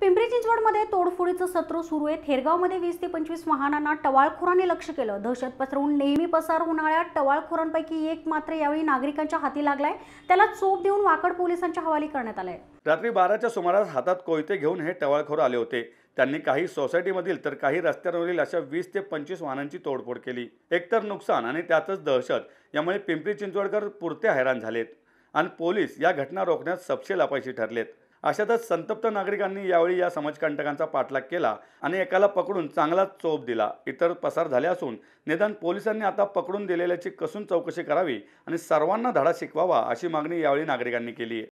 पिंपरी चिंचवडमध्ये तोडफोडीचं सत्र सुरू आहे थेरगावमध्ये वीस ते पंचवीस वाहनांना टवाळखोरांनी लक्ष केलं दहशत पसरवून नेहमी पसार होणाऱ्या टवाळखोरांपैकी एक मात्र यावेळी नागरिकांच्या हाती लागलाय त्याला चोप देऊन वाकड पोलिसांच्या हवाली करण्यात आलाय रात्री बाराच्या सुमारास हातात कोयते घेऊन हे टवाळखोर आले होते त्यांनी काही सोसायटीमधील तर काही रस्त्यावरील अशा वीस ते पंचवीस वाहनांची तोडफोड केली एकतर नुकसान आणि त्यातच दहशत यामुळे पिंपरी चिंचवडकर पुरते हैराण झालेत आणि पोलीस या घटना रोखण्यात सपशेल अपायशी ठरलेत अशातच संतप्त नागरिकांनी यावेळी या समाजकंटकांचा पाठलाग केला आणि एकाला पकडून चांगलाच चोप दिला इतर पसार झाले असून निदान पोलिसांनी आता पकडून दिलेल्याची कसून चौकशी करावी आणि सर्वांना धडा शिकवावा अशी मागणी यावेळी नागरिकांनी केली